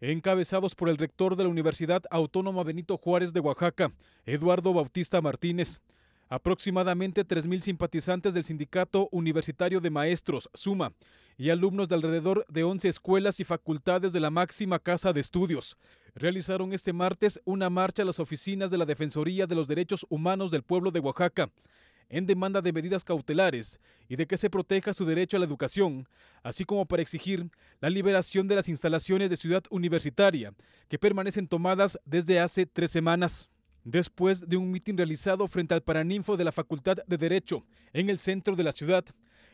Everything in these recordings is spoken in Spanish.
encabezados por el rector de la Universidad Autónoma Benito Juárez de Oaxaca, Eduardo Bautista Martínez. Aproximadamente 3.000 simpatizantes del Sindicato Universitario de Maestros, SUMA, y alumnos de alrededor de 11 escuelas y facultades de la máxima casa de estudios, realizaron este martes una marcha a las oficinas de la Defensoría de los Derechos Humanos del Pueblo de Oaxaca en demanda de medidas cautelares y de que se proteja su derecho a la educación, así como para exigir la liberación de las instalaciones de Ciudad Universitaria, que permanecen tomadas desde hace tres semanas. Después de un mitin realizado frente al Paraninfo de la Facultad de Derecho, en el centro de la ciudad,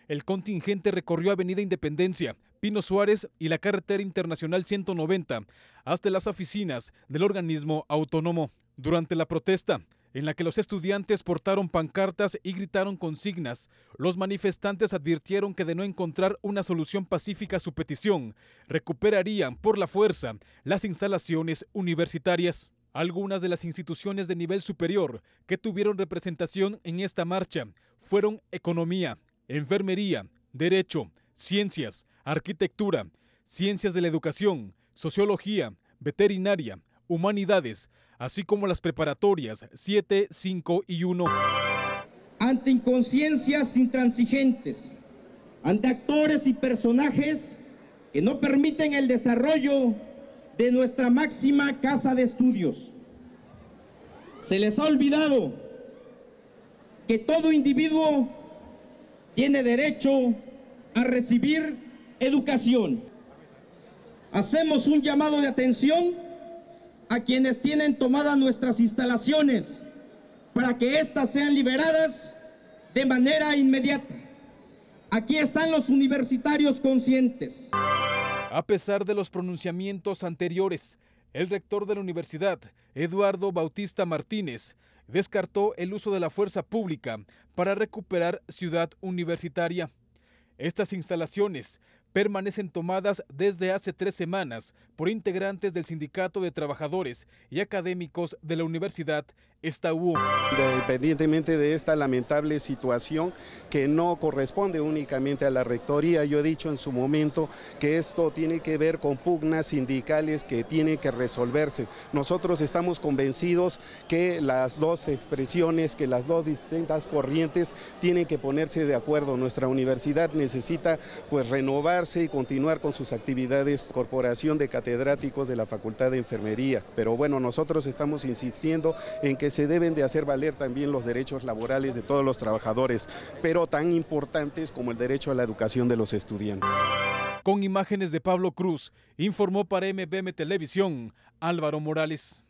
el contingente recorrió Avenida Independencia, Pino Suárez y la carretera internacional 190 hasta las oficinas del organismo autónomo. Durante la protesta, en la que los estudiantes portaron pancartas y gritaron consignas. Los manifestantes advirtieron que de no encontrar una solución pacífica a su petición, recuperarían por la fuerza las instalaciones universitarias. Algunas de las instituciones de nivel superior que tuvieron representación en esta marcha fueron economía, enfermería, derecho, ciencias, arquitectura, ciencias de la educación, sociología, veterinaria, humanidades, así como las preparatorias 7, 5 y 1. Ante inconsciencias intransigentes, ante actores y personajes que no permiten el desarrollo de nuestra máxima casa de estudios. Se les ha olvidado que todo individuo tiene derecho a recibir educación. Hacemos un llamado de atención a quienes tienen tomadas nuestras instalaciones para que éstas sean liberadas de manera inmediata. Aquí están los universitarios conscientes. A pesar de los pronunciamientos anteriores, el rector de la universidad, Eduardo Bautista Martínez, descartó el uso de la fuerza pública para recuperar Ciudad Universitaria. Estas instalaciones permanecen tomadas desde hace tres semanas por integrantes del Sindicato de Trabajadores y Académicos de la Universidad esta U. Independientemente de esta lamentable situación que no corresponde únicamente a la rectoría, yo he dicho en su momento que esto tiene que ver con pugnas sindicales que tienen que resolverse. Nosotros estamos convencidos que las dos expresiones, que las dos distintas corrientes tienen que ponerse de acuerdo. Nuestra universidad necesita pues renovarse y continuar con sus actividades, corporación de catedráticos de la Facultad de Enfermería. Pero bueno, nosotros estamos insistiendo en que se deben de hacer valer también los derechos laborales de todos los trabajadores, pero tan importantes como el derecho a la educación de los estudiantes. Con imágenes de Pablo Cruz, informó para MBM Televisión Álvaro Morales.